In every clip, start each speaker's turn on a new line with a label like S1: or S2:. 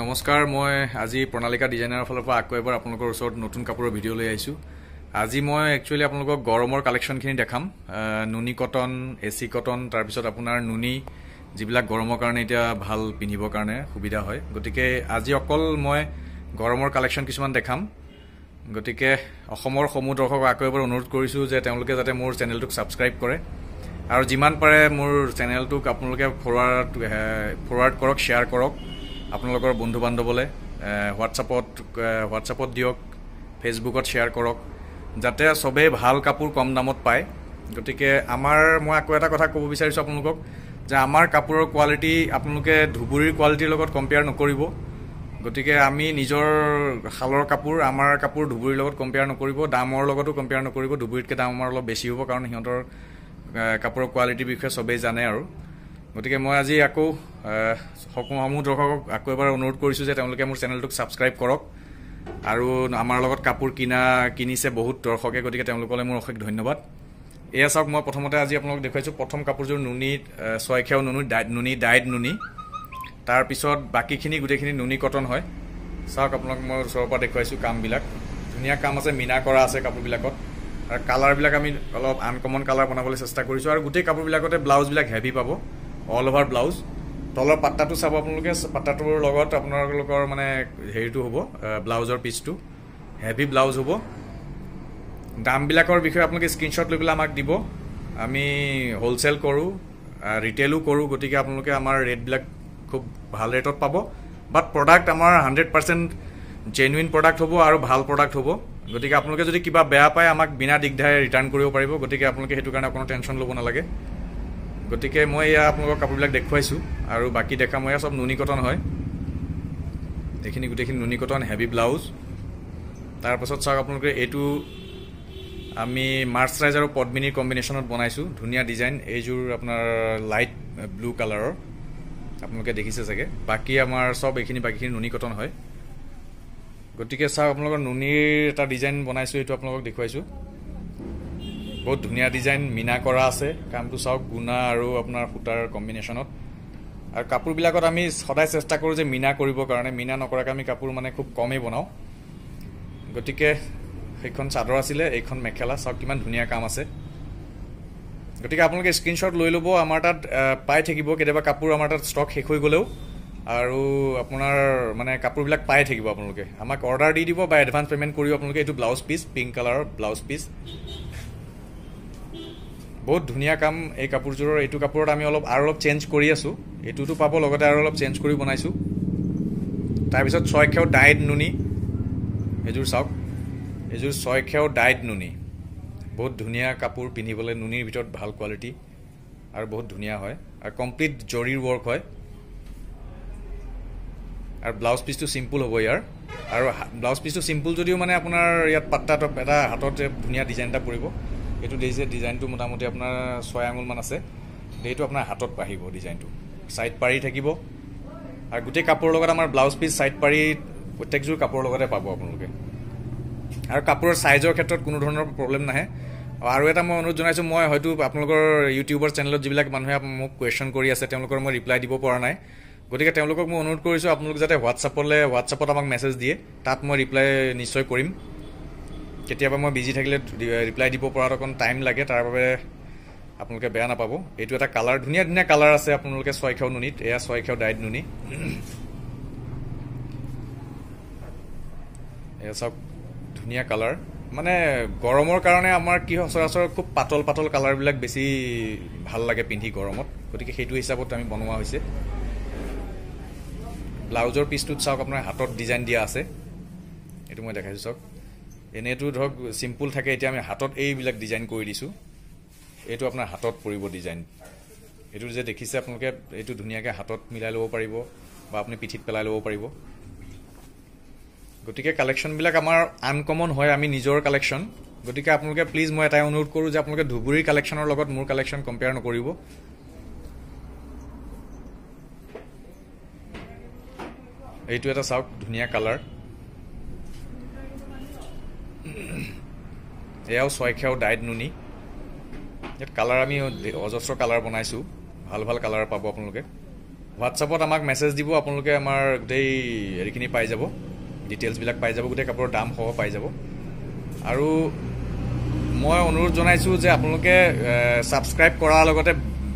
S1: নমস্কাৰ মই আজি প্ৰণালিকা ডিজাইনাৰৰ ফালৰ পৰা আকৌ এবাৰ আপোনালোকৰ ওচৰত নতুন কাপোৰৰ ভিডিঅ' লৈ আহিছোঁ আজি মই একচুৱেলি আপোনালোকক গৰমৰ কালেকশ্যনখিনি দেখাম নুনি কটন এ চি কটন তাৰপিছত আপোনাৰ নুনি যিবিলাক গৰমৰ কাৰণে এতিয়া ভাল পিন্ধিবৰ কাৰণে সুবিধা হয় গতিকে আজি অকল মই গৰমৰ কালেকশ্যন কিছুমান দেখাম গতিকে অসমৰ সমূহ দৰ্শকক আকৌ এবাৰ অনুৰোধ কৰিছোঁ যে তেওঁলোকে যাতে মোৰ চেনেলটোক ছাবস্ক্ৰাইব কৰে আৰু যিমান পাৰে মোৰ চেনেলটোক আপোনালোকে ফৰৱাৰ্ড ফৰৱাৰ্ড কৰক শ্বেয়াৰ কৰক আপোনালোকৰ বন্ধু বান্ধৱলৈ হোৱাটছআপত হোৱাটছআপত দিয়ক ফেচবুকত শ্বেয়াৰ কৰক যাতে চবেই ভাল কাপোৰ কম দামত পায় গতিকে আমাৰ মই আকৌ এটা কথা ক'ব বিচাৰিছোঁ আপোনালোকক যে আমাৰ কাপোৰৰ কোৱালিটি আপোনালোকে ধুবুৰীৰ কোৱালিটিৰ লগত কম্পেয়াৰ নকৰিব গতিকে আমি নিজৰ শালৰ কাপোৰ আমাৰ কাপোৰ ধুবুৰীৰ লগত কম্পেয়াৰ নকৰিব দামৰ লগতো কম্পেয়াৰ নকৰিব ধুবুৰীতকৈ দাম আমাৰ অলপ বেছি হ'ব কাৰণ সিহঁতৰ কাপোৰৰ কোৱালিটিৰ বিষয়ে চবেই জানে আৰু গতিকে মই আজি আকৌ সকলোসমূহ দৰ্শকক আকৌ এবাৰ অনুৰোধ কৰিছোঁ যে তেওঁলোকে মোৰ চেনেলটোক ছাবস্ক্ৰাইব কৰক আৰু আমাৰ লগত কাপোৰ কিনা কিনিছে বহুত দৰ্শকে গতিকে তেওঁলোকলৈ মোৰ অশেষ ধন্যবাদ এয়া চাওক মই প্ৰথমতে আজি আপোনালোক দেখুৱাইছোঁ প্ৰথম কাপোৰযোৰ নুনি ছয়খেও নুনি নুনি ডাইড নুনি তাৰপিছত বাকীখিনি গোটেইখিনি নুনি কটন হয় চাওক আপোনাক মই ওচৰৰ পৰা দেখুৱাইছোঁ কামবিলাক ধুনীয়া কাম আছে মিনা কৰা আছে কাপোৰবিলাকত আৰু কালাৰবিলাক আমি অলপ আনকমন কালাৰ বনাবলৈ চেষ্টা কৰিছোঁ আৰু গোটেই কাপোৰবিলাকতে ব্লাউজবিলাক হেভি পাব অল অভাৰ ব্লাউজ তলৰ পাট্টাটো চাব আপোনালোকে পাট্টাটোৰ লগত আপোনালোকৰ মানে হেৰিটো হ'ব ব্লাউজৰ পিচটো হেভি ব্লাউজ হ'ব দামবিলাকৰ বিষয়ে আপোনালোকে স্ক্ৰীণশ্বট লৈ পেলাই আমাক দিব আমি হ'লচেল কৰোঁ ৰিটেইলো কৰোঁ গতিকে আপোনালোকে আমাৰ ৰেটবিলাক খুব ভাল ৰেটত পাব বাট প্ৰডাক্ট আমাৰ হাণ্ড্ৰেড পাৰ্চেণ্ট জেনুইন প্ৰডাক্ট হ'ব আৰু ভাল প্ৰডাক্ট হ'ব গতিকে আপোনালোকে যদি কিবা বেয়া পায় আমাক বিনা দিগদাৰে ৰিটাৰ্ণ কৰিব পাৰিব গতিকে আপোনালোকে সেইটো কাৰণে অকণো টেনশ্যন ল'ব নালাগে গতিকে মই এয়া আপোনালোকৰ কাপোৰবিলাক দেখুৱাইছোঁ আৰু বাকী দেখা মই চব সব কটন হয় এইখিনি গোটেইখিনি কটন হেভি ব্লাউজ তাৰপাছত চাওক আপোনালোকে এইটো আমি মাৰ্চৰাইজ আৰু পদ্মিনীৰ কম্বিনেশ্যনত বনাইছোঁ ধুনীয়া ডিজাইন এইযোৰ আপোনাৰ লাইট ব্লু কালাৰৰ আপোনালোকে দেখিছে চাগে বাকী আমাৰ চব এইখিনি বাকীখিনি কটন হয় গতিকে চাওক আপোনালোকৰ নুনিৰ এটা ডিজাইন বনাইছোঁ এইটো আপোনালোকক দেখুৱাইছোঁ বহুত ধুনীয়া ডিজাইন মিনা কৰা আছে কামটো চাওক গুণা আৰু আপোনাৰ সূতাৰ কম্বিনেশ্যনত আৰু কাপোৰবিলাকত আমি সদায় চেষ্টা কৰোঁ যে মিনা কৰিবৰ কাৰণে মিনা নকৰাকৈ আমি কাপোৰ মানে খুব কমেই বনাওঁ গতিকে সেইখন চাদৰ আছিলে এইখন মেখেলা চাওক কিমান ধুনীয়া কাম আছে গতিকে আপোনালোকে স্ক্ৰীণশ্বট লৈ ল'ব আমাৰ তাত পাই থাকিব কেতিয়াবা কাপোৰ আমাৰ তাত ষ্টক শেষ হৈ গ'লেও আৰু আপোনাৰ মানে কাপোৰবিলাক পায়ে থাকিব আপোনালোকে আমাক অৰ্ডাৰ দি দিব বা এডভান্স পে'মেণ্ট কৰিব আপোনালোকে এইটো ব্লাউজ পিচ পিংক কালাৰৰ ব্লাউজ পিচ বহুত ধুনীয়া কাম এই কাপোৰযোৰৰ এইটো কাপোৰত আমি অলপ আৰু অলপ চেঞ্জ কৰি আছো এইটোতো পাব লগতে আৰু অলপ চেঞ্জ কৰি বনাইছোঁ তাৰপিছত ছয় খেও ডাইড নুনি এইযোৰ চাওক এইযোৰ ছয় ছয়খেও ডাইড নুনি বহুত ধুনীয়া কাপোৰ পিন্ধিবলৈ নুনিৰ ভিতৰত ভাল কোৱালিটি আৰু বহুত ধুনীয়া হয় আৰু কমপ্লিট জৰীৰ ৱৰ্ক হয় আৰু ব্লাউজ পিচটো চিম্পুল হ'ব ইয়াৰ আৰু ব্লাউজ পিচটো চিম্পুল যদিও মানে আপোনাৰ ইয়াত পাত্তা এটা হাততে ধুনীয়া ডিজাইন এটা পৰিব এইটো দেখিছে ডিজাইনটো মোটামুটি আপোনাৰ ছয় আঙুলমান আছে সেইটো আপোনাৰ হাতত পাহিব ডিজাইনটো ছাইড পাৰি থাকিব আৰু গোটেই কাপোৰৰ লগত আমাৰ ব্লাউজ পিচ ছাইড পাৰি প্ৰত্যেকযোৰ কাপোৰৰ লগতে পাব আপোনালোকে আৰু কাপোৰৰ ছাইজৰ ক্ষেত্ৰত কোনো ধৰণৰ প্ৰব্লেম নাহে আৰু এটা মই অনুৰোধ জনাইছোঁ মই হয়তো আপোনালোকৰ ইউটিউবৰ চেনেলত যিবিলাক মানুহে মোক কুৱেশ্যন কৰি আছে তেওঁলোকৰ মই ৰিপ্লাই দিব পৰা নাই গতিকে তেওঁলোকক মই অনুৰোধ কৰিছোঁ আপোনালোকে যাতে হোৱাটছআপলৈ হোৱাটছআপত আমাক মেছেজ দিয়ে তাত মই ৰিপ্লাই নিশ্চয় কৰিম কেতিয়াবা মই বিজি থাকিলে ৰিপ্লাই দিব পৰাত অকণ টাইম লাগে তাৰ বাবে আপোনালোকে বেয়া নাপাব এইটো এটা কালাৰ ধুনীয়া ধুনীয়া কালাৰ আছে আপোনালোকে ছয়খেও নুনিত এয়া ছয়খেও ডাইট নুনি এয়া চাওক ধুনীয়া কালাৰ মানে গৰমৰ কাৰণে আমাৰ কি সচৰাচৰ খুব পাতল পাতল কালাৰবিলাক বেছি ভাল লাগে পিন্ধি গৰমত গতিকে সেইটো হিচাপত আমি বনোৱা হৈছে ব্লাউজৰ পিচটোত চাওক আপোনাৰ হাতত ডিজাইন দিয়া আছে এইটো মই দেখাইছোঁ চাওক এনেইতো ধৰক চিম্পুল থাকে এতিয়া আমি হাতত এইবিলাক ডিজাইন কৰি দিছোঁ এইটো আপোনাৰ হাতত পৰিব ডিজাইন এইটো যে দেখিছে আপোনালোকে এইটো ধুনীয়াকৈ হাতত মিলাই ল'ব পাৰিব বা আপুনি পিঠিত পেলাই ল'ব পাৰিব গতিকে কালেকশ্যনবিলাক আমাৰ আনকমন হয় আমি নিজৰ কালেকশ্যন গতিকে আপোনালোকে প্লিজ মই এটাই অনুৰোধ কৰোঁ যে আপোনালোকে ধুবুৰীৰ কালেকশ্যনৰ লগত মোৰ কালেকশ্যন কম্পেয়াৰ নকৰিব এইটো এটা চাওক ধুনীয়া কালাৰ এয়াও ছয়খেও ডাইট নুনি ইয়াত কালাৰ আমি অজস্ৰ কালাৰ বনাইছোঁ ভাল ভাল কালাৰ পাব আপোনালোকে হোৱাটছআপত আমাক মেছেজ দিব আপোনালোকে আমাৰ গোটেই হেৰিখিনি পাই যাব ডিটেইলছবিলাক পাই যাব গোটেই কাপোৰৰ দাম সহ পাই যাব আৰু মই অনুৰোধ জনাইছোঁ যে আপোনালোকে ছাবস্ক্ৰাইব কৰাৰ লগতে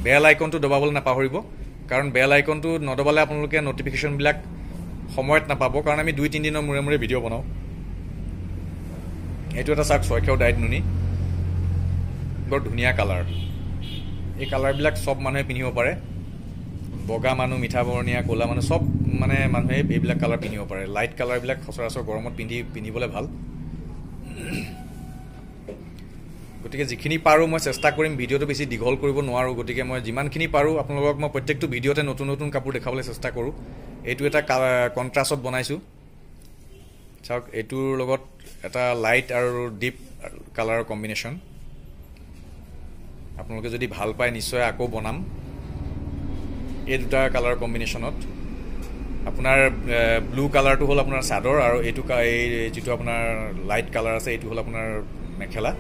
S1: বেল আইকনটো দবাবলৈ নাপাহৰিব কাৰণ বেল আইকনটো নদবালে আপোনালোকে ন'টিফিকেশ্যনবিলাক সময়ত নাপাব কাৰণ আমি দুই তিনিদিনৰ মূৰে মূৰে ভিডিঅ' বনাওঁ এইটো এটা চাওক ছয়শ ডাইট নুনি বৰ ধুনীয়া কালাৰ এই কালাৰবিলাক চব মানুহে পিন্ধিব পাৰে বগা মানুহ মিঠা বৰণীয়া ক'লা মানুহ চব মানে মানুহে এইবিলাক কালাৰ পিন্ধিব পাৰে লাইট কালাৰবিলাক সচৰাচৰ গৰমত পিন্ধি পিন্ধিবলৈ ভাল গতিকে যিখিনি পাৰোঁ মই চেষ্টা কৰিম ভিডিঅ'টো বেছি দীঘল কৰিব নোৱাৰোঁ গতিকে মই যিমানখিনি পাৰোঁ আপোনালোকক মই প্ৰত্যেকটো ভিডিঅ'তে নতুন নতুন কাপোৰ দেখাবলৈ চেষ্টা কৰোঁ এইটো এটা কণ্ট্ৰাষ্টত বনাইছোঁ চাওক এইটোৰ লগত এটা লাইট আৰু ডিপ কালাৰৰ কম্বিনেশ্যন আপোনালোকে যদি ভাল পায় নিশ্চয় আকৌ বনাম এই দুটা কালাৰ কম্বিনেশ্যনত আপোনাৰ ব্লু কালাৰটো হ'ল আপোনাৰ চাদৰ আৰু এইটো এই যিটো আপোনাৰ লাইট কালাৰ আছে এইটো হ'ল আপোনাৰ মেখেলা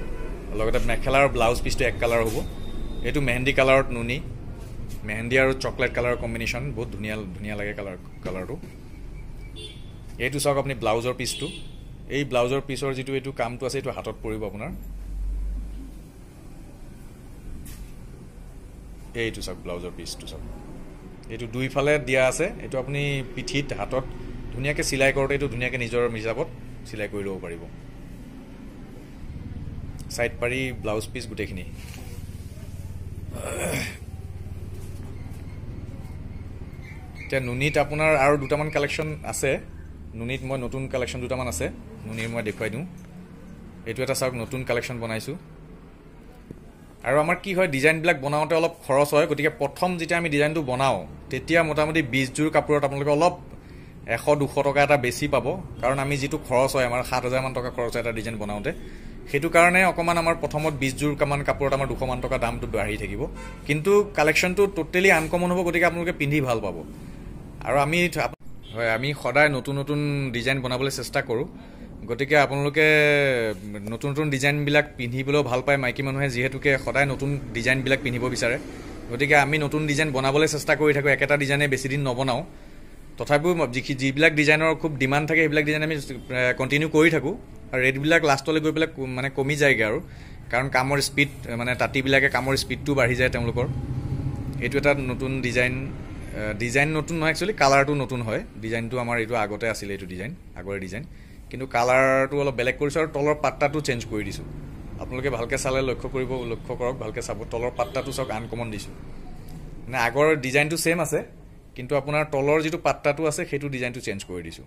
S1: লগতে মেখেলা আৰু ব্লাউজ পিচটো এক কালাৰ হ'ব এইটো মেহেন্দি কালাৰত নুনি মেহেন্দি আৰু চকলেট কালাৰৰ কম্বিনেশ্যন বহুত ধুনীয়া ধুনীয়া লাগে কালাৰ কালাৰটো এইটো চাওক আপুনি ব্লাউজৰ পিচটো এই ব্লাউজৰ পিচৰ যিটো এইটো কামটো আছে এইটো হাতত পৰিব আপোনাৰ এইটো চাওক ব্লাউজৰ পিচটো চাওক এইটো দুইফালে দিয়া আছে এইটো আপুনি পিঠিত হাতত ধুনীয়াকৈ চিলাই কৰোঁতে এইটো ধুনীয়াকৈ নিজৰ হিচাপত চিলাই কৰি ল'ব পাৰিব ছাইড পাৰি ব্লাউজ পিচ গোটেইখিনি এতিয়া নুনিত আপোনাৰ আৰু দুটামান কালেকশ্যন আছে নুনীত মই নতুন কালেকশ্যন দুটামান আছে নুনীৰ মই দেখুৱাই দিওঁ এইটো এটা চাওক নতুন কালেকশ্যন বনাইছোঁ আৰু আমাৰ কি হয় ডিজাইনবিলাক বনাওঁতে অলপ খৰচ হয় গতিকে প্ৰথম যেতিয়া আমি ডিজাইনটো বনাওঁ তেতিয়া মোটামুটি বিছযোৰ কাপোৰত আপোনালোকে অলপ এশ দুশ টকা এটা বেছি পাব কাৰণ আমি যিটো খৰচ হয় আমাৰ সাত হাজাৰমান টকা খৰচ হয় এটা ডিজাইন বনাওঁতে সেইটো কাৰণে অকণমান আমাৰ প্ৰথমত বিছযোৰমান কাপোৰত আমাৰ দুশমান টকা দামটো বাঢ়ি থাকিব কিন্তু কালেকশ্যনটো ট'টেলি আনকমন হ'ব গতিকে আপোনালোকে পিন্ধি ভাল পাব আৰু আমি হয় আমি সদায় নতুন নতুন ডিজাইন বনাবলৈ চেষ্টা কৰোঁ গতিকে আপোনালোকে নতুন নতুন ডিজাইনবিলাক পিন্ধিবলৈও ভাল পায় মাইকী মানুহে যিহেতুকে সদায় নতুন ডিজাইনবিলাক পিন্ধিব বিচাৰে গতিকে আমি নতুন ডিজাইন বনাবলৈ চেষ্টা কৰি থাকোঁ একেটা ডিজাইনে বেছিদিন নবনাওঁ তথাপিও যি যিবিলাক ডিজাইনৰ খুব ডিমাণ্ড থাকে সেইবিলাক ডিজাইন আমি কণ্টিনিউ কৰি থাকোঁ আৰু ৰেটবিলাক লাষ্টলৈ গৈ পেলাই মানে কমি যায়গৈ আৰু কাৰণ কামৰ স্পীড মানে তাঁতিবিলাকে কামৰ স্পীডটো বাঢ়ি যায় তেওঁলোকৰ এইটো এটা নতুন ডিজাইন ডিজাইন নতুন নহয় একচুৱেলি কালাৰটো নতুন হয় ডিজাইনটো আমাৰ এইটো আগতে আছিলে এইটো ডিজাইন আগৰে ডিজাইন কিন্তু কালাৰটো অলপ বেলেগ কৰিছোঁ আৰু তলৰ পাত্তাটো চেঞ্জ কৰি দিছোঁ আপোনালোকে ভালকৈ চালে লক্ষ্য কৰিব লক্ষ্য কৰক ভালকৈ চাব তলৰ পাত্তাটো চাওক আনকমন দিছোঁ মানে আগৰ ডিজাইনটো ছেইম আছে কিন্তু আপোনাৰ তলৰ যিটো পাত্তাটো আছে সেইটো ডিজাইনটো চেঞ্জ কৰি দিছোঁ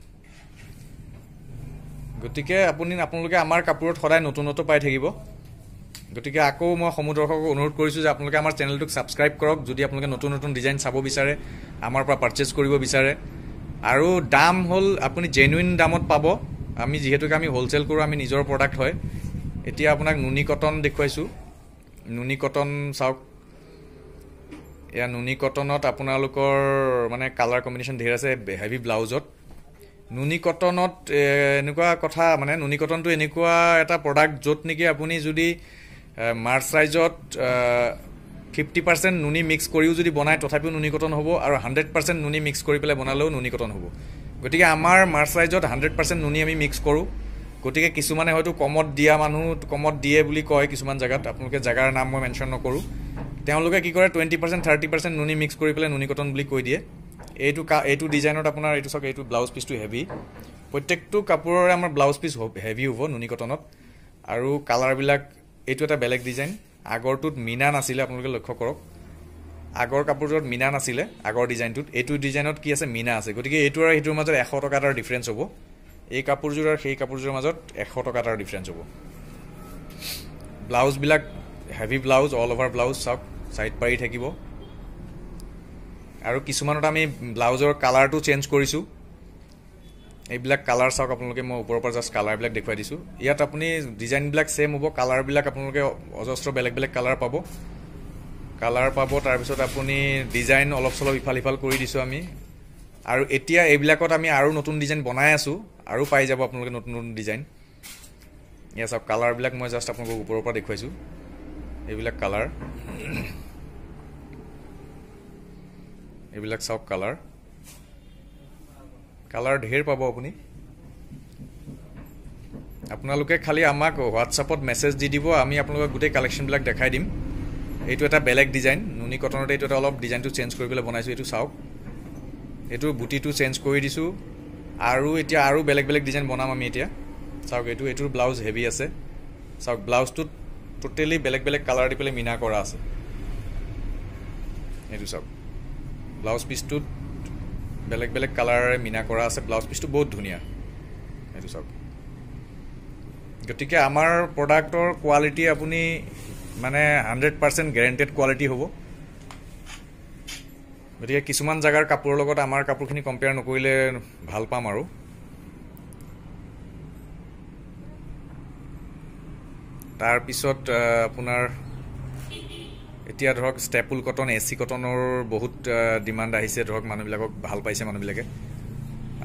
S1: গতিকে আপুনি আপোনালোকে আমাৰ কাপোৰত সদায় নতুনত্ব পাই থাকিব গতিকে আকৌ মই সমূহ দৰ্শকক অনুৰোধ কৰিছোঁ যে আপোনালোকে আমাৰ চেনেলটোক ছাবস্ক্ৰাইব কৰক যদি আপোনালোকে নতুন নতুন ডিজাইন চাব বিচাৰে আমাৰ পৰা পাৰ্চেজ কৰিব বিচাৰে আৰু দাম হ'ল আপুনি জেনুইন দামত পাব আমি যিহেতুকে আমি হ'লচেল কৰোঁ আমি নিজৰ প্ৰডাক্ট হয় এতিয়া আপোনাক নুনি কটন দেখুৱাইছোঁ নুনি কটন চাওক এয়া নুনি কটনত আপোনালোকৰ মানে কালাৰ কম্বিনেশ্যন ধেৰ আছে হেভি ব্লাউজত নুনি কটনত এনেকুৱা কথা মানে নুনি কটনটো এনেকুৱা এটা প্ৰডাক্ট য'ত নেকি আপুনি যদি মাৰ্চ ৰাইজত ফিফটি পাৰ্চেণ্ট নুনি মিক্স কৰিও যদি বনায় তথাপিও কটন হ'ব আৰু হাণ্ড্ৰেড পাৰ্চেণ্ট নুনি মিক্স কৰি পেলাই বনালেও নুনিকটন হ'ব গতিকে আমাৰ মাৰ্চ ৰাইজত হাণ্ড্ৰেড পাৰ্চেণ্ট নুনি আমি মিক্স কৰোঁ গতিকে কিছুমানে হয়তো কমত দিয়া মানুহ কমত দিয়ে বুলি কয় কিছুমান জেগাত আপোনালোকে জেগাৰ নাম মই মেনশ্যন নকৰোঁ তেওঁলোকে কি কৰে টুৱেণ্টি পাৰ্চেণ্ট থাৰ্টি পাৰ্চেণ্ট নুনি মিক্স কৰি পেলাই নুনিকটন বুলি কৈ দিয়ে এইটো কা এইটো ডিজাইনত আপোনাৰ এইটো চাওক এইটো ব্লাউজ পিচটো হেভি প্ৰত্যেকটো কাপোৰৰে আমাৰ ব্লাউজ পিচ হেভি হ'ব নুনিকটনত আৰু কালাৰবিলাক এইটো এটা বেলেগ ডিজাইন আগৰটোত মিনা নাছিলে আপোনালোকে লক্ষ্য কৰক আগৰ কাপোৰযোৰত মিনা নাছিলে আগৰ ডিজাইনটোত এইটো ডিজাইনত কি আছে মিনা আছে গতিকে এইটো আৰু সেইটোৰ মাজত এশ টকা এটাৰ ডিফাৰেঞ্চ হ'ব এই কাপোৰযোৰ আৰু সেই কাপোৰযোৰৰ মাজত এশ টকা এটাৰ ডিফাৰেঞ্চ হ'ব ব্লাউজবিলাক heavy blouse all over blouse চাওক চাইড পাৰি থাকিব আৰু কিছুমানত আমি ব্লাউজৰ কালাৰটো চেঞ্জ কৰিছোঁ এইবিলাক কালাৰ চাওক আপোনালোকে মই ওপৰৰ পৰা জাষ্ট কালাৰবিলাক দেখুৱাই দিছোঁ ইয়াত আপুনি ডিজাইনবিলাক ছেম হ'ব কালাৰবিলাক আপোনালোকে অজস্ৰ বেলেগ বেলেগ কালাৰ পাব কালাৰ পাব তাৰপিছত আপুনি ডিজাইন অলপ চলপ ইফাল সিফাল কৰি দিছোঁ আমি আৰু এতিয়া এইবিলাকত আমি আৰু নতুন ডিজাইন বনাই আছোঁ আৰু পাই যাব আপোনালোকে নতুন নতুন ডিজাইন ইয়াত চাওক কালাৰবিলাক মই জাষ্ট আপোনালোকক ওপৰৰ পৰা দেখুৱাইছোঁ এইবিলাক কালাৰ এইবিলাক চাওক কালাৰ কালাৰ ঢেৰ পাব আপুনি আপোনালোকে খালি আমাক হোৱাটছআপত মেছেজ দি দিব আমি আপোনালোকক গোটেই কালেকশ্যনবিলাক দেখাই দিম এইটো এটা বেলেগ ডিজাইন নুনি কটনতে এইটো এটা অলপ ডিজাইনটো চেঞ্জ কৰিবলৈ বনাইছোঁ এইটো চাওক এইটো বুটিটো চেঞ্জ কৰি দিছোঁ আৰু এতিয়া আৰু বেলেগ বেলেগ ডিজাইন বনাম আমি এতিয়া চাওক এইটো এইটোৰ ব্লাউজ হেভি আছে চাওক ব্লাউজটোত টোটেলি বেলেগ বেলেগ কালাৰ দি পেলাই মিনা কৰা আছে এইটো চাওক ব্লাউজ পিচটোত বেলেগ বেলেগ কালাৰে মিনা কৰা আছে ব্লাউজ পিচটো বহুত ধুনীয়া সেইটো চাওক গতিকে আমাৰ প্ৰডাক্টৰ কোৱালিটি আপুনি মানে হাণ্ড্ৰেড পাৰ্চেণ্ট গেৰেণ্টেড কোৱালিটি হ'ব গতিকে কিছুমান জেগাৰ কাপোৰৰ লগত আমাৰ কাপোৰখিনি কম্পেয়াৰ নকৰিলে ভাল পাম আৰু তাৰপিছত আপোনাৰ এতিয়া ধৰক ষ্টেপুল কটন এ চি কটনৰ বহুত ডিমাণ্ড আহিছে ধৰক মানুহবিলাকক ভাল পাইছে মানুহবিলাকে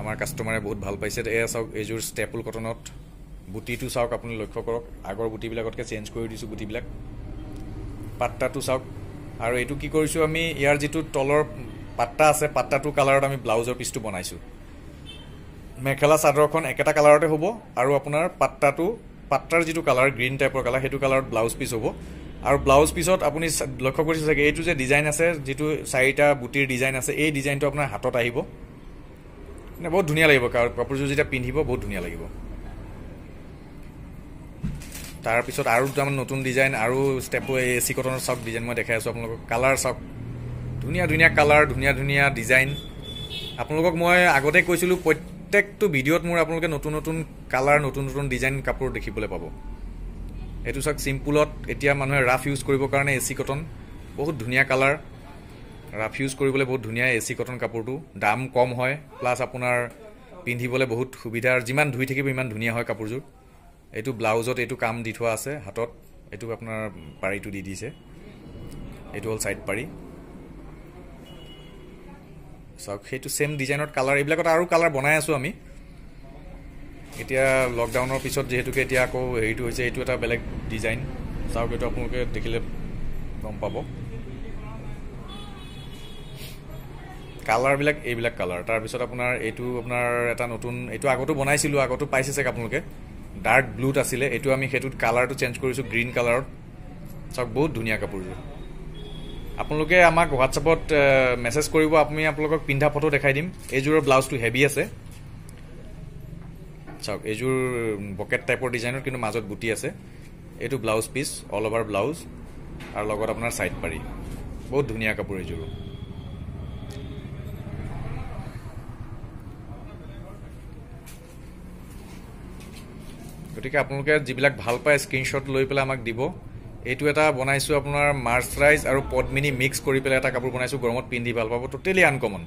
S1: আমাৰ কাষ্টমাৰে বহুত ভাল পাইছে এয়া চাওক এইযোৰ ষ্টেপুল কটনত বুটিটো চাওক আপুনি লক্ষ্য কৰক আগৰ গুটিবিলাকতকৈ চেঞ্জ কৰি দিছোঁ গুটিবিলাক পাত্তাটো চাওক আৰু এইটো কি কৰিছোঁ আমি ইয়াৰ যিটো তলৰ পাত্তা আছে পাত্তাটোৰ কালাৰত আমি ব্লাউজৰ পিচটো বনাইছোঁ মেখেলা চাদৰখন একেটা কালাৰতে হ'ব আৰু আপোনাৰ পাত্তাটো পাত্তাৰ যিটো কালাৰ গ্ৰীণ টাইপৰ কালাৰ সেইটো কালাৰত ব্লাউজ পিচ হ'ব আৰু ব্লাউজ পিছত আপুনি লক্ষ্য কৰিছে চাগে এইটো যে ডিজাইন আছে যিটো চাৰিটা বুটিৰ ডিজাইন আছে এই ডিজাইনটো আপোনাৰ হাতত আহিব মানে বহুত ধুনীয়া লাগিব কাৰণ কাপোৰযোৰ যেতিয়া পিন্ধিব বহুত ধুনীয়া লাগিব তাৰপিছত আৰু দুটামান নতুন ডিজাইন আৰু ষ্টেপ এ চি কটনৰ চাওক ডিজাইন মই দেখাই আছোঁ আপোনালোকক কালাৰ চাওক ধুনীয়া ধুনীয়া কালাৰ ধুনীয়া ধুনীয়া ডিজাইন আপোনালোকক মই আগতে কৈছিলোঁ প্ৰত্যেকটো ভিডিঅ'ত মোৰ আপোনালোকে নতুন নতুন কালাৰ নতুন নতুন ডিজাইন কাপোৰ দেখিবলৈ পাব এইটো চাওক চিম্পুলত এতিয়া মানুহে ৰাফ ইউজ কৰিবৰ কাৰণে এ চি কটন বহুত ধুনীয়া কালাৰ ৰাফ ইউজ কৰিবলৈ বহুত ধুনীয়া এ চি কটন কাপোৰটো দাম কম হয় প্লাছ আপোনাৰ পিন্ধিবলৈ বহুত সুবিধা আৰু যিমান ধুই থাকিব সিমান ধুনীয়া হয় কাপোৰযোৰ এইটো ব্লাউজত এইটো কাম দি থোৱা আছে হাতত এইটো আপোনাৰ পাৰিটো দি দিছে এইটো হ'ল ছাইড পাৰি চাওক সেইটো ছেম ডিজাইনত কালাৰ এইবিলাকত আৰু কালাৰ বনাই আছোঁ আমি এতিয়া লকডাউনৰ পিছত যিহেতুকে এতিয়া আকৌ হেৰিটো হৈছে এইটো এটা বেলেগ ডিজাইন চাওক এইটো আপোনালোকে দেখিলে গম পাব কালাৰবিলাক এইবিলাক কালাৰ তাৰপিছত আপোনাৰ এইটো আপোনাৰ এটা নতুন এইটো আগতো বনাইছিলোঁ আগতো পাইছে চাগে আপোনালোকে ডাৰ্ক ব্লুত আছিলে এইটো আমি সেইটোত কালাৰটো চেঞ্জ কৰিছোঁ গ্ৰীণ কালাৰত চাওক বহুত ধুনীয়া কাপোৰযোৰ আপোনালোকে আমাক হোৱাটছআপত মেছেজ কৰিব আমি আপোনালোকক পিন্ধা ফটো দেখাই দিম এইযোৰৰ ব্লাউজটো হেভি আছে চাওক এইযোৰ বকেট টাইপৰ ডিজাইনৰ কিন্তু মাজত গুটি আছে এইটো blouse piece all over blouse আৰু লগত আপোনাৰ চাইড পাৰি বহুত ধুনীয়া কাপোৰ এইযোৰ গতিকে আপোনালোকে যিবিলাক ভাল পায় স্ক্ৰীণশ্বট লৈ পেলাই আমাক দিব এইটো এটা বনাইছোঁ আপোনাৰ মাৰ্চৰাইজ আৰু পদ্মিনী মিক্স কৰি পেলাই এটা কাপোৰ বনাইছোঁ গৰমত পিন্ধি ভাল পাব টোটেলি আনকমন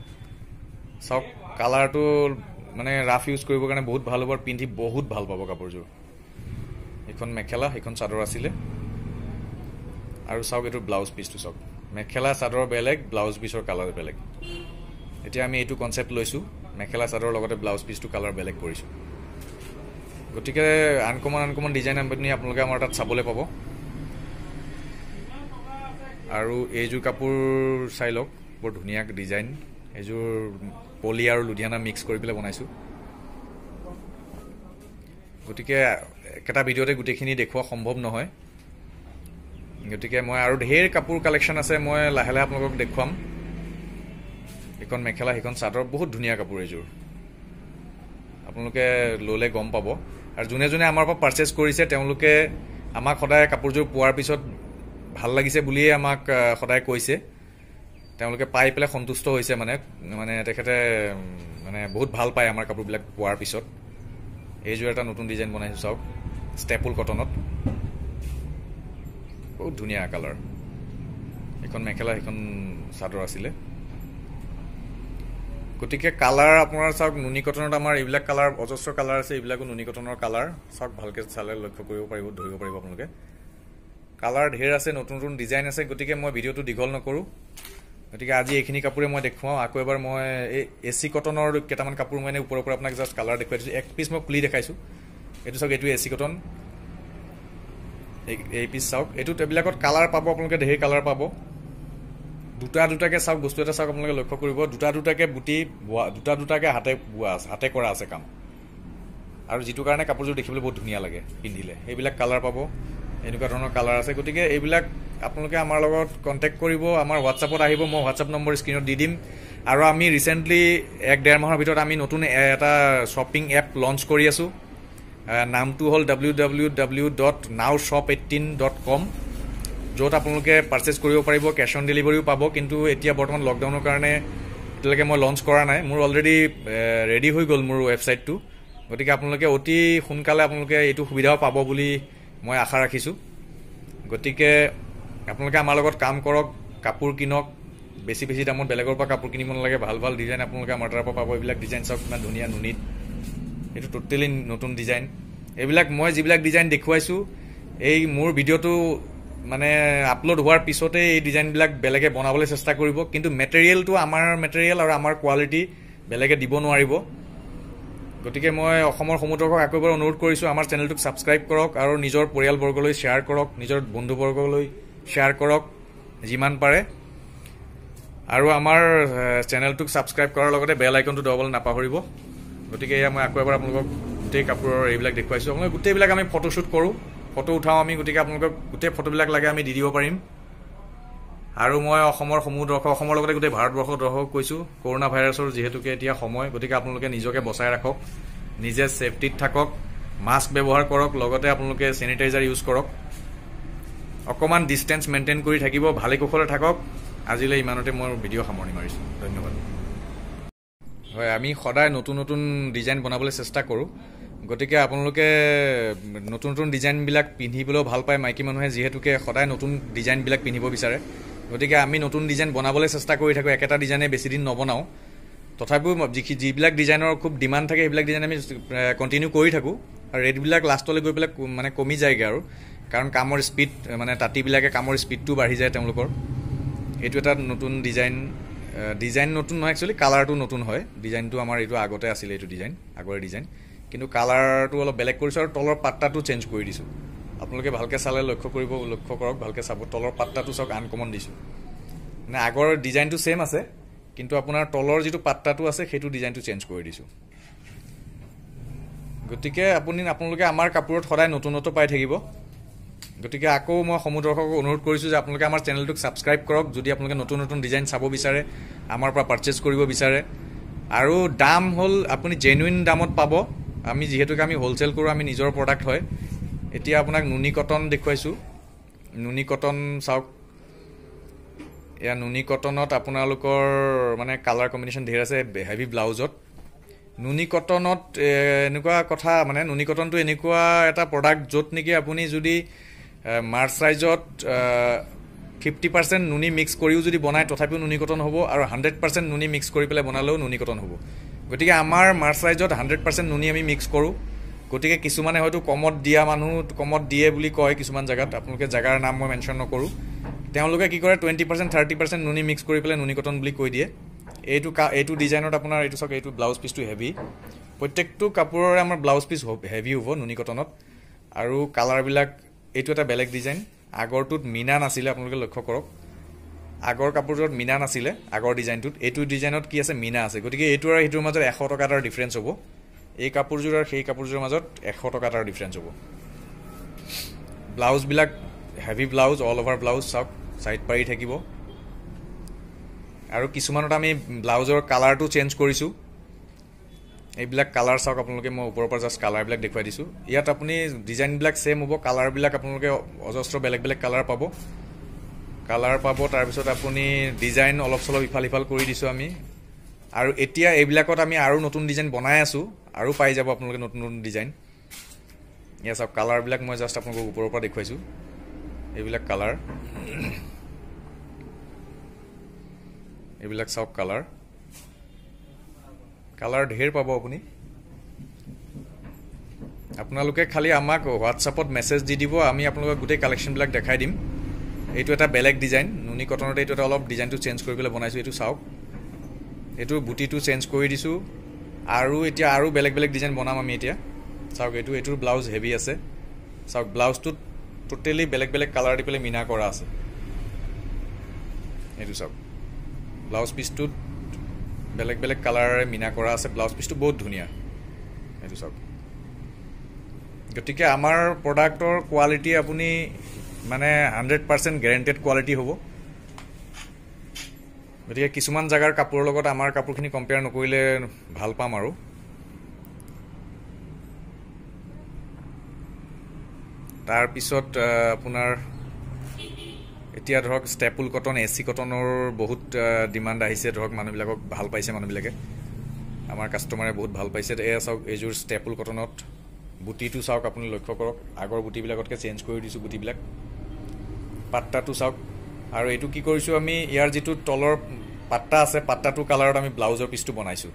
S1: চাওক কালাৰটো মানে ৰাফ ইউজ কৰিবৰ কাৰণে বহুত ভাল হ'ব আৰু পিন্ধি বহুত ভাল পাব কাপোৰযোৰ এইখন মেখেলা সেইখন চাদৰ আছিলে আৰু চাওক এইটো ব্লাউজ পিচটো চাওক মেখেলা চাদৰ বেলেগ ব্লাউজ পিচৰ কালাৰ বেলেগ এতিয়া আমি এইটো কনচেপ্ট লৈছোঁ মেখেলা চাদৰৰ লগতে ব্লাউজ পিচটো কালাৰ বেলেগ কৰিছোঁ গতিকে আনকমন আনকমন ডিজাইন আপুনি আপোনালোকে আমাৰ তাত চাবলৈ পাব আৰু এইযোৰ কাপোৰ চাই লওক বৰ ধুনীয়া ডিজাইন এইযোৰ পলি আৰু লুধিয়ানা মিক্স কৰি পেলাই বনাইছোঁ গতিকে একেটা ভিডিঅ'তে গোটেইখিনি দেখুওৱা সম্ভৱ নহয় গতিকে মই আৰু ঢেৰ কাপোৰ কালেকশ্যন আছে মই লাহে লাহে আপোনালোকক দেখুৱাম এইখন মেখেলা সেইখন চাদৰ বহুত ধুনীয়া কাপোৰ এইযোৰ আপোনালোকে ল'লে গম পাব আৰু যোনে যোনে আমাৰ পৰা পাৰ্চেছ কৰিছে তেওঁলোকে আমাক সদায় কাপোৰযোৰ পোৱাৰ পিছত ভাল লাগিছে বুলিয়েই আমাক সদায় কৈছে তেওঁলোকে পাই পেলাই সন্তুষ্ট হৈছে মানে মানে তেখেতে মানে বহুত ভাল পায় আমাৰ কাপোৰবিলাক পোৱাৰ পিছত এইযোৰ এটা নতুন ডিজাইন বনাইছোঁ চাওক ষ্টেপুল কটনত বহুত ধুনীয়া কালাৰ এইখন মেখেলা সেইখন চাদৰ আছিলে গতিকে কালাৰ আপোনাৰ চাওক নুনী কটনত আমাৰ এইবিলাক কালাৰ অজস্ৰ কালাৰ আছে এইবিলাকো নুনী কটনৰ কালাৰ চাওক ভালকৈ চালে লক্ষ্য কৰিব পাৰিব ধৰিব পাৰিব আপোনালোকে কালাৰ ঢেৰ আছে নতুন নতুন ডিজাইন আছে গতিকে মই ভিডিঅ'টো দীঘল নকৰোঁ গতিকে আজি এইখিনি কাপোৰে মই দেখুৱাওঁ আকৌ এবাৰ মই এই এ চি কটনৰ কেইটামান কাপোৰ মানে ওপৰৰ পৰা আপোনাক জাষ্ট কালাৰ দেখুৱাই দিছোঁ এক পিচ মই খুলি দেখাইছোঁ এইটো চাওক এইটো এ চি কটন এই পিচ চাওক এইটো এইবিলাকত কালাৰ পাব আপোনালোকে ঢেৰ কালাৰ পাব দুটা দুটাকৈ চাওক বস্তু এটা চাওক আপোনালোকে লক্ষ্য কৰিব দুটা দুটাকৈ বুটি বোৱা দুটা দুটাকৈ হাতে বোৱা আছে হাতে কৰা আছে কাম আৰু যিটো কাৰণে কাপোৰযোৰ দেখিবলৈ বহুত ধুনীয়া লাগে পিন্ধিলে সেইবিলাক কালাৰ পাব এনেকুৱা ধৰণৰ কালাৰ আছে গতিকে এইবিলাক আপোনালোকে আমাৰ লগত কণ্টেক্ট কৰিব আমাৰ হোৱাটছআপত আহিব মই হোৱাটছআপ নম্বৰ স্ক্ৰীণত দি দিম আৰু আমি ৰিচেণ্টলি এক ডেৰ মাহৰ ভিতৰত আমি নতুন এটা শ্বপিং এপ লঞ্চ কৰি আছোঁ নামটো হ'ল W W W dot now shop eighteen dot com য'ত আপোনালোকে পাৰ্চেছ কৰিব পাৰিব কেছ অন ডেলিভাৰীও পাব কিন্তু এতিয়া বৰ্তমান লকডাউনৰ কাৰণে এতিয়ালৈকে মই লঞ্চ কৰা নাই মোৰ অলৰেডি ৰেডি হৈ গ'ল মোৰ ৱেবছাইটটো গতিকে আপোনালোকে অতি সোনকালে আপোনালোকে এইটো সুবিধাও পাব বুলি মই আশা ৰাখিছোঁ গতিকে আপোনালোকে আমাৰ লগত কাম কৰক কাপোৰ কিনক বেছি বেছি দামত বেলেগৰ পৰা কাপোৰ কিনিব নালাগে ভাল ভাল ডিজাইন আপোনালোকে আমাৰ তাৰ পৰা পাব এইবিলাক ডিজাইন চাওক ইমান ধুনীয়া নুনিত এইটো টোটেলি নতুন ডিজাইন এইবিলাক মই যিবিলাক ডিজাইন দেখুৱাইছোঁ এই মোৰ ভিডিঅ'টো মানে আপলোড হোৱাৰ পিছতেই এই ডিজাইনবিলাক বেলেগে বনাবলৈ চেষ্টা কৰিব কিন্তু মেটেৰিয়েলটো আমাৰ মেটেৰিয়েল আৰু আমাৰ কোৱালিটি বেলেগে দিব নোৱাৰিব গতিকে মই অসমৰ সমুদ্ৰক আকৌ এবাৰ অনুৰোধ কৰিছোঁ আমাৰ চেনেলটোক ছাবস্ক্ৰাইব কৰক আৰু নিজৰ পৰিয়ালবৰ্গলৈ শ্বেয়াৰ কৰক নিজৰ বন্ধুবৰ্গলৈ শ্বেয়াৰ কৰক যিমান পাৰে আৰু আমাৰ চেনেলটোক ছাবস্ক্ৰাইব কৰাৰ লগতে বেল আইকনটো দবলৈ নাপাহৰিব গতিকে এয়া মই আকৌ এবাৰ আপোনালোকক গোটেই কাপোৰৰ এইবিলাক দেখুৱাইছোঁ আপোনালোকে গোটেইবিলাক আমি ফটোশ্বুট কৰোঁ ফটো উঠাওঁ আমি গতিকে আপোনালোকক গোটেই ফটোবিলাক লাগে আমি দি দিব পাৰিম আৰু মই অসমৰ সমূহ দৰ্শক অসমৰ লগতে গোটেই ভাৰতবৰ্ষৰ দৰ্শক কৈছোঁ কৰোণা ভাইৰাছৰ যিহেতুকে এতিয়া সময় গতিকে আপোনালোকে নিজকে বচাই ৰাখক নিজে ছেফটিত থাকক মাস্ক ব্যৱহাৰ কৰক লগতে আপোনালোকে চেনিটাইজাৰ ইউজ কৰক অকণমান ডিষ্টেঞ্চ মেইনটেইন কৰি থাকিব ভালে কুশলে থাকক আজিলৈ ইমানতে মই ভিডিঅ' সামৰণি মাৰিছোঁ ধন্যবাদ হয় আমি সদায় নতুন নতুন ডিজাইন বনাবলৈ চেষ্টা কৰোঁ গতিকে আপোনালোকে নতুন নতুন ডিজাইনবিলাক পিন্ধিবলৈও ভাল পায় মাইকী মানুহে যিহেতুকে সদায় নতুন ডিজাইনবিলাক পিন্ধিব বিচাৰে গতিকে আমি নতুন ডিজাইন বনাবলৈ চেষ্টা কৰি থাকোঁ একেটা ডিজাইনে বেছি দিন নবনাওঁ তথাপিও যিখিনি যিবিলাক ডিজাইনৰ খুব ডিমাণ্ড থাকে সেইবিলাক ডিজাইন আমি কণ্টিনিউ কৰি থাকোঁ আৰু ৰেটবিলাক লাষ্টলৈ গৈ পেলাই মানে কমি যায়গৈ আৰু কাৰণ কামৰ স্পীড মানে তাঁতিবিলাকে কামৰ স্পীডটো বাঢ়ি যায় তেওঁলোকৰ এইটো এটা নতুন ডিজাইন ডিজাইন নতুন নহয় একচুৱেলি কালাৰটো নতুন হয় ডিজাইনটো আমাৰ এইটো আগতে আছিলে এইটো ডিজাইন আগৰে ডিজাইন কিন্তু কালাৰটো অলপ বেলেগ কৰিছোঁ আৰু তলৰ পাত্তাটো চেঞ্জ কৰি দিছোঁ আপোনালোকে ভালকৈ চালে লক্ষ্য কৰিব লক্ষ্য কৰক ভালকৈ চাব তলৰ পাত্তাটো চাওক আনকমন দিছোঁ মানে আগৰ ডিজাইনটো ছেম আছে কিন্তু আপোনাৰ তলৰ যিটো পাত্তাটো আছে সেইটো ডিজাইনটো চেঞ্জ কৰি দিছোঁ গতিকে আপুনি আপোনালোকে আমাৰ কাপোৰত সদায় নতুনত্ব পাই থাকিব গতিকে আকৌ মই সমূহ দৰ্শকক অনুৰোধ কৰিছোঁ যে আপোনালোকে আমাৰ চেনেলটোক ছাবস্ক্ৰাইব কৰক যদি আপোনালোকে নতুন নতুন ডিজাইন চাব বিচাৰে আমাৰ পৰা পাৰ্চেজ কৰিব বিচাৰে আৰু দাম হ'ল আপুনি জেনুইন দামত পাব আমি যিহেতুকে আমি হ'লচেল কৰোঁ আমি নিজৰ প্ৰডাক্ট হয় এতিয়া আপোনাক নুনি কটন দেখুৱাইছোঁ নুনি কটন চাওক এয়া নুনি কটনত আপোনালোকৰ মানে কালাৰ কম্বিনেশ্যন ধেৰ আছে হেভি ব্লাউজত নুনি কটনত এনেকুৱা কথা মানে নুনি কটনটো এনেকুৱা এটা প্ৰডাক্ট য'ত নেকি আপুনি যদি মাৰ্চাইজত ফিফটি পাৰ্চেণ্ট নুনি মিক্স কৰিও যদি বনাই তথাপিও নুনি কটন হ'ব আৰু হাণ্ড্ৰেড পাৰ্চেণ্ট নুনি মিক্স কৰি পেলাই বনালেও নুনি কটন হ'ব গতিকে আমাৰ মাৰ্চাইজত হাণ্ড্ৰেড পাৰ্চেণ্ট নুনি আমি মিক্স কৰোঁ গতিকে কিছুমানে হয়তো কমত দিয়া মানুহ কমত দিয়ে বুলি কয় কিছুমান জেগাত আপোনালোকে জেগাৰ নাম মই মেনশ্যন নকৰোঁ তেওঁলোকে কি কৰে টুৱেণ্টি পাৰ্চেণ্ট থাৰ্টি পাৰ্চেণ্ট নুনি মিক্স কৰি পেলাই নুনি কটন বুলি কৈ দিয়ে এইটো কা এইটো ডিজাইনত আপোনাৰ এইটো চাওক এইটো ব্লাউজ পিচটো হেভি প্ৰত্যেকটো কাপোৰৰে আমাৰ ব্লাউজ পিচ হেভি হ'ব নুনি কটনত আৰু কালাৰবিলাক এইটো এটা বেলেগ ডিজাইন আগৰটোত মিনা নাছিলে আপোনালোকে লক্ষ্য কৰক আগৰ কাপোৰযোৰত মিনা নাছিলে আগৰ ডিজাইনটোত এইটো ডিজাইনত কি আছে মিনা আছে গতিকে এইটো আৰু সেইটোৰ মাজত এশ টকা এটাৰ ডিফাৰেঞ্চ হ'ব এই কাপোৰযোৰ আৰু সেই কাপোৰযোৰৰ মাজত এশ টকা এটা ডিফাৰেঞ্চ হ'ব ব্লাউজবিলাক heavy blouse all over blouse চাওক চাইড পাৰি থাকিব আৰু কিছুমানত আমি ব্লাউজৰ কালাৰটো চেঞ্জ কৰিছোঁ এইবিলাক কালাৰ চাওক আপোনালোকে মই ওপৰৰ পৰা জাষ্ট কালাৰবিলাক দেখুৱাই দিছোঁ ইয়াত আপুনি ডিজাইনবিলাক ছেম হ'ব কালাৰবিলাক আপোনালোকে অজস্ৰ বেলেগ বেলেগ কালাৰ পাব কালাৰ পাব তাৰপিছত আপুনি ডিজাইন অলপ চলপ ইফাল সিফাল কৰি দিছোঁ আমি আৰু এতিয়া এইবিলাকত আমি আৰু নতুন ডিজাইন বনাই আছোঁ আৰু পাই যাব আপোনালোকে নতুন নতুন ডিজাইন ইয়াত চাওক কালাৰবিলাক মই জাষ্ট আপোনালোকক ওপৰৰ পৰা দেখুৱাইছোঁ এইবিলাক কালাৰ এইবিলাক চাওক কালাৰ কালাৰ ঢেৰ পাব আপুনি আপোনালোকে খালী আমাক হোৱাটছআপত মেছেজ দি দিব আমি আপোনালোকক গোটেই কালেকশ্যনবিলাক দেখাই দিম এইটো এটা বেলেগ ডিজাইন নুনি কটনতে এইটো এটা অলপ ডিজাইনটো চেঞ্জ কৰিবলৈ বনাইছোঁ এইটো চাওক এইটো বুটিটো চেঞ্জ কৰি দিছোঁ আৰু এতিয়া আৰু বেলেগ বেলেগ ডিজাইন বনাম আমি এতিয়া চাওক এইটো এইটোৰ ব্লাউজ হেভি আছে চাওক ব্লাউজটোত টোটেলি বেলেগ বেলেগ কালাৰ দি পেলাই মিনা কৰা আছে এইটো চাওক ব্লাউজ পিচটোত বেলেগ বেলেগ কালাৰে মিনা কৰা আছে ব্লাউজ পিচটো বহুত ধুনীয়া এইটো চাওক গতিকে আমাৰ প্ৰডাক্টৰ কোৱালিটি আপুনি মানে হাণ্ড্ৰেড পাৰ্চেণ্ট গেৰেণ্টেড কোৱালিটি হ'ব গতিকে কিছুমান জেগাৰ কাপোৰৰ লগত আমাৰ কাপোৰখিনি কম্পেয়াৰ নকৰিলে ভাল পাম আৰু তাৰপিছত আপোনাৰ এতিয়া ধৰক ষ্টেপুল কটন এ চি কটনৰ বহুত ডিমাণ্ড আহিছে ধৰক মানুহবিলাকক ভাল পাইছে মানুহবিলাকে আমাৰ কাষ্টমাৰে বহুত ভাল পাইছে এয়া চাওক এইযোৰ ষ্টেপুল কটনত বুটিটো চাওক আপুনি লক্ষ্য কৰক আগৰ গুটিবিলাকতকৈ চেঞ্জ কৰি দিছোঁ গুটিবিলাক পাত্তাটো চাওক আৰু এইটো কি কৰিছোঁ আমি ইয়াৰ যিটো তলৰ পাট্টা আছে পাট্টাটোৰ কালাৰত আমি ব্লাউজৰ পিচটো বনাইছোঁ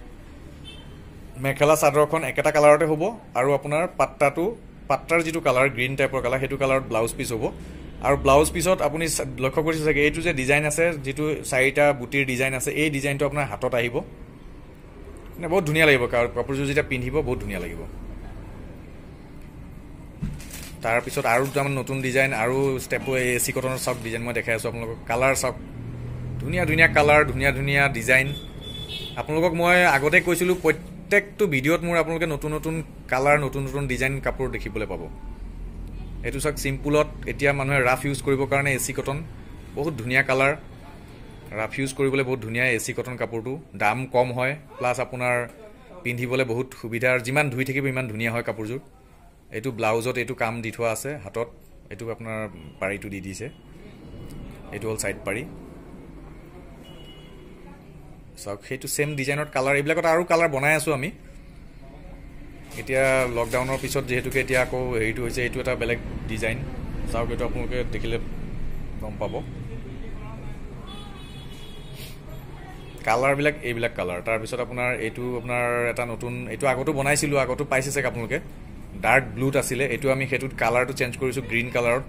S1: মেখেলা চাদৰখন একেটা কালাৰতে হ'ব আৰু আপোনাৰ পাট্টাটো পাট্টাৰ যিটো কালাৰ গ্ৰীণ টাইপৰ কালাৰ সেইটো কালাৰত ব্লাউজ পিচ হ'ব আৰু ব্লাউজ পিছত আপুনি লক্ষ্য কৰিছে চাগে এইটো যে ডিজাইন আছে যিটো চাৰিটা বুটিৰ ডিজাইন আছে এই ডিজাইনটো আপোনাৰ হাতত আহিব মানে বহুত ধুনীয়া লাগিব কাৰণ কাপোৰযোৰ যেতিয়া পিন্ধিব বহুত ধুনীয়া লাগিব তাৰপিছত আৰু তাৰমানে নতুন ডিজাইন আৰু ষ্টেপ এ চি কটনৰ চাওক ডিজাইন মই দেখাই আছোঁ আপোনালোকক কালাৰ চাওক ধুনীয়া ধুনীয়া কালাৰ ধুনীয়া ধুনীয়া ডিজাইন আপোনালোকক মই আগতে কৈছিলোঁ প্ৰত্যেকটো ভিডিঅ'ত মোৰ আপোনালোকে নতুন নতুন কালাৰ নতুন নতুন ডিজাইন কাপোৰ দেখিবলৈ পাব এইটো চাওক চিম্পুলত এতিয়া মানুহে ৰাফ ইউজ কৰিবৰ কাৰণে এ চি কটন বহুত ধুনীয়া কালাৰ ৰাফ ইউজ কৰিবলৈ বহুত ধুনীয়া এ চি কটন কাপোৰটো দাম কম হয় প্লাছ আপোনাৰ পিন্ধিবলৈ বহুত সুবিধা যিমান ধুই থাকিব ইমান ধুনীয়া হয় কাপোৰযোৰ এইটো ব্লাউজত এইটো কাম দি থোৱা আছে হাতত এইটো আপোনাৰ পাৰিটো দি দিছে এইটো হ'ল ছাইড পাৰি চাওক সেইটো চেম ডিজাইনত কালাৰ এইবিলাকত আৰু কালাৰ বনাই আছোঁ আমি এতিয়া লকডাউনৰ পিছত যিহেতুকে এতিয়া আকৌ হেৰিটো হৈছে এইটো এটা বেলেগ ডিজাইন চাওক এইটো আপোনালোকে দেখিলে গম পাব কালাৰবিলাক এইবিলাক কালাৰ তাৰপিছত আপোনাৰ এইটো আপোনাৰ এটা নতুন এইটো আগতো বনাইছিলোঁ আগতো পাইছে চাগে আপোনালোকে ডাৰ্ক ব্লুত আছিলে এইটো আমি সেইটোত কালাৰটো চেঞ্জ কৰিছোঁ গ্ৰীণ কালাৰত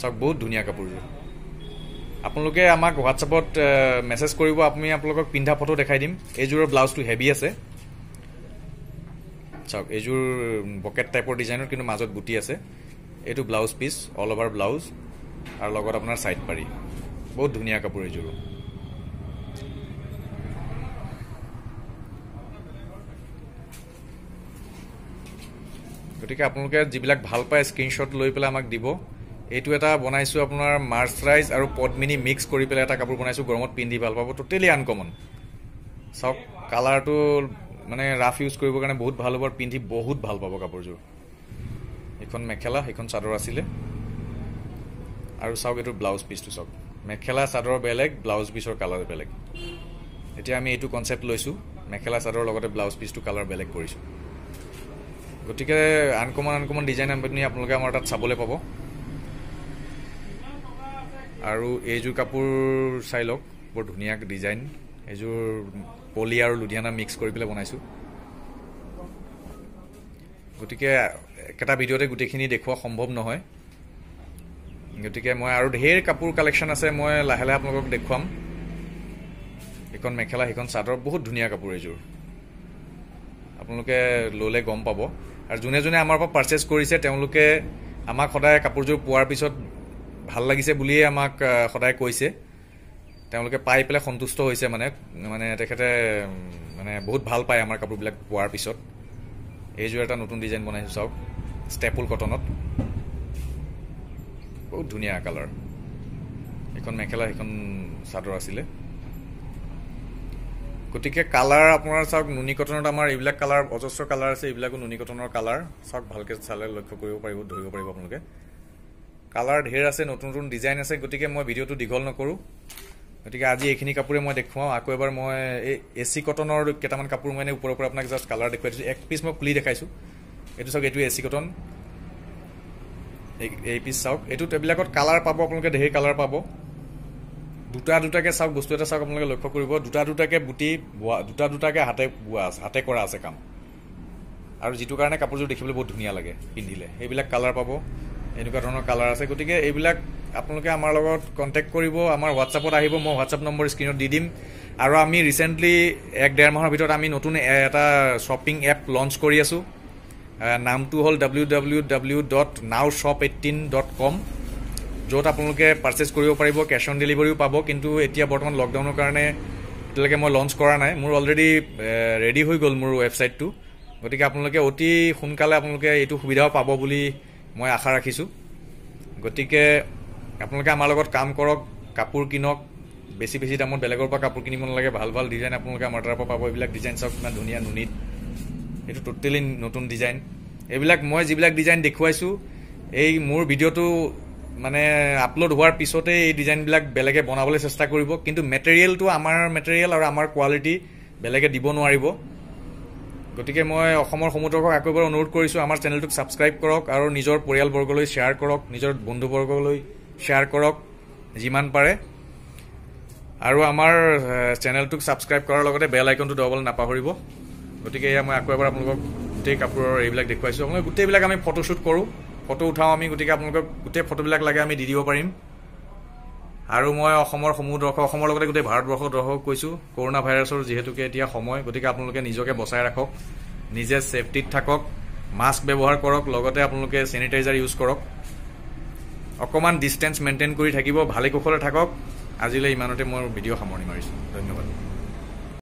S1: চাওক বহুত ধুনীয়া কাপোৰযোৰ আপোনালোকে আমাক হোৱাটছএপত মেছেজ কৰিব আমি আপোনালোকক পিন্ধা ফটো দেখাই দিম এইযোৰৰ ব্লাউজটো হেভি আছে চাওক এইযোৰ বকেট টাইপৰ ডিজাইনৰ কিন্তু মাজত গুটি আছে এইটো blouse piece all over blouse আৰু লগত আপোনাৰ চাইড পাৰি বহুত ধুনীয়া কাপোৰ এইযোৰ গতিকে আপোনালোকে যিবিলাক ভাল পায় স্ক্ৰীণশ্বট লৈ পেলাই আমাক দিব এইটো এটা বনাইছোঁ আপোনাৰ মাৰ্চ ৰাইজ আৰু পদ্মিনী মিক্স কৰি পেলাই এটা কাপোৰ বনাইছোঁ গৰমত পিন্ধি ভাল পাব ট'টেলি আনকমন চাওক কালাৰটো মানে ৰাফ ইউজ কৰিবৰ কাৰণে বহুত ভাল হ'ব আৰু পিন্ধি বহুত ভাল পাব কাপোৰযোৰ এইখন মেখেলা সেইখন চাদৰ আছিলে আৰু চাওক এইটো ব্লাউজ পিচটো চাওক মেখেলা চাদৰ বেলেগ ব্লাউজ পিচৰ কালাৰ বেলেগ এতিয়া আমি এইটো কনচেপ্ট লৈছোঁ মেখেলা চাদৰৰ লগতে ব্লাউজ পিচটো কালাৰ বেলেগ কৰিছোঁ গতিকে আনকমন আনকমন ডিজাইন আপুনি আপোনালোকে আমাৰ তাত চাবলৈ পাব আৰু এইযোৰ কাপোৰ চাই লওক বৰ ধুনীয়া ডিজাইন এইযোৰ পলি আৰু লুধিয়ানা মিক্স কৰি পেলাই বনাইছোঁ গতিকে একেটা ভিডিঅ'তে গোটেইখিনি দেখুওৱা সম্ভৱ নহয় গতিকে মই আৰু ঢেৰ কাপোৰ কালেকশ্যন আছে মই লাহে লাহে আপোনালোকক দেখুৱাম এইখন মেখেলা সেইখন চাদৰ বহুত ধুনীয়া কাপোৰ এইযোৰ আপোনালোকে ল'লে গম পাব আৰু যোনে যোনে আমাৰ পৰা পাৰ্চেছ কৰিছে তেওঁলোকে আমাক সদায় কাপোৰযোৰ পোৱাৰ পিছত ভাল লাগিছে বুলিয়েই আমাক সদায় কৈছে তেওঁলোকে পাই পেলাই সন্তুষ্ট হৈছে মানে মানে তেখেতে মানে বহুত ভাল পায় আমাৰ কাপোৰবিলাক পোৱাৰ পিছত এইযোৰ এটা নতুন ডিজাইন বনাইছোঁ চাওক ষ্টেপুল কটনত বহুত ধুনীয়া কালাৰ এইখন মেখেলা সেইখন চাদৰ আছিলে গতিকে কালাৰ আপোনাৰ চাওক নুনী কটনত আমাৰ এইবিলাক কালাৰ অজস্ৰ কালাৰ আছে এইবিলাকো নুনী কটনৰ কালাৰ চাওক ভালকৈ চালে লক্ষ্য কৰিব পাৰিব ধৰিব পাৰিব আপোনালোকে কালাৰ ঢেৰ আছে নতুন নতুন ডিজাইন আছে গতিকে মই ভিডিঅ'টো দীঘল নকৰোঁ গতিকে আজি এইখিনি কাপোৰে মই দেখুৱাওঁ আকৌ এবাৰ মই এই এ চি কটনৰ কেইটামান কাপোৰ মানে ওপৰৰ পৰা আপোনাক জাষ্ট কালাৰ দেখুৱাই দিছোঁ এক পিচ মই খুলি দেখাইছোঁ এইটো চাওক এইটো এ চি কটন এই পিচ চাওক এইটো এইবিলাকত কালাৰ পাব আপোনালোকে ঢেৰ কালাৰ পাব দুটা দুটাকৈ চাওক বস্তু এটা চাওক আপোনালোকে লক্ষ্য কৰিব দুটা দুটাকৈ বুটি বোৱা দুটা দুটাকৈ হাতে বোৱা আছে হাতে কৰা আছে কাম আৰু যিটো কাৰণে কাপোৰযোৰ দেখিবলৈ বহুত ধুনীয়া লাগে পিন্ধিলে সেইবিলাক কালাৰ পাব এনেকুৱা ধৰণৰ কালাৰ আছে গতিকে এইবিলাক আপোনালোকে আমাৰ লগত কণ্টেক্ট কৰিব আমাৰ হোৱাটছআপত আহিব মই হোৱাটছআপ নম্বৰ স্ক্ৰীণত দি দিম আৰু আমি ৰিচেণ্টলি এক ডেৰ মাহৰ ভিতৰত আমি নতুন এটা শ্বপিং এপ লঞ্চ কৰি আছোঁ নামটো হ'ল W W W dot now shop eighteen dot com য'ত আপোনালোকে পাৰ্চেছ কৰিব পাৰিব কেছ অন ডেলিভাৰীও পাব কিন্তু এতিয়া বৰ্তমান লকডাউনৰ কাৰণে এতিয়ালৈকে মই লঞ্চ কৰা নাই মোৰ অলৰেডি ৰেডি হৈ গ'ল মোৰ ৱেবছাইটটো গতিকে আপোনালোকে অতি সোনকালে আপোনালোকে এইটো সুবিধাও পাব বুলি মই আশা ৰাখিছোঁ গতিকে আপোনালোকে আমাৰ লগত কাম কৰক কাপোৰ কিনক বেছি বেছি দামত বেলেগৰ পৰা কাপোৰ কিনিব নালাগে ভাল ভাল ডিজাইন আপোনালোকে আমাৰ তাৰ পৰা পাব এইবিলাক ডিজাইন চাওক ইমান ধুনীয়া নুনিত এইটো টোটেলি নতুন ডিজাইন এইবিলাক মই যিবিলাক ডিজাইন দেখুৱাইছোঁ এই মোৰ ভিডিঅ'টো মানে আপলোড হোৱাৰ পিছতেই এই ডিজাইনবিলাক বেলেগে বনাবলৈ চেষ্টা কৰিব কিন্তু মেটেৰিয়েলটো আমাৰ মেটেৰিয়েল আৰু আমাৰ কোৱালিটি বেলেগে দিব নোৱাৰিব গতিকে মই অসমৰ সমুদ্ৰক আকৌ এবাৰ অনুৰোধ কৰিছো আমাৰ চেনেলটোক ছাবস্ক্ৰাইব কৰক আৰু নিজৰ পৰিয়ালবৰ্গলৈ শ্বেয়াৰ কৰক নিজৰ বন্ধুবৰ্গলৈ শ্বেয়াৰ কৰক যিমান পাৰে আৰু আমাৰ চেনেলটোক ছাবস্ক্ৰাইব কৰাৰ লগতে বেল আইকনটো দবলৈ নাপাহৰিব গতিকে এয়া মই আকৌ এবাৰ আপোনালোকক গোটেই কাপোৰৰ এইবিলাক দেখুৱাইছোঁ আপোনালোকে গোটেইবিলাক আমি ফটোশ্বুট কৰোঁ ফটো উঠাওঁ আমি গতিকে আপোনালোকক গোটেই ফটোবিলাক লাগে আমি দি দিব পাৰিম আৰু মই অসমৰ সমূহ দৰ্শক অসমৰ লগতে গোটেই ভাৰতবৰ্ষৰ দৰ্শকক কৈছোঁ কৰোণা ভাইৰাছৰ যিহেতুকে এতিয়া সময় গতিকে আপোনালোকে নিজকে বচাই ৰাখক নিজে ছেফটিত থাকক মাস্ক ব্যৱহাৰ কৰক লগতে আপোনালোকে চেনিটাইজাৰ ইউজ কৰক অকণমান ডিষ্টেঞ্চ মেইনটেইন কৰি থাকিব ভালে কৌশলে থাকক আজিলৈ ইমানতে মই ভিডিঅ' সামৰণি মাৰিছোঁ ধন্যবাদ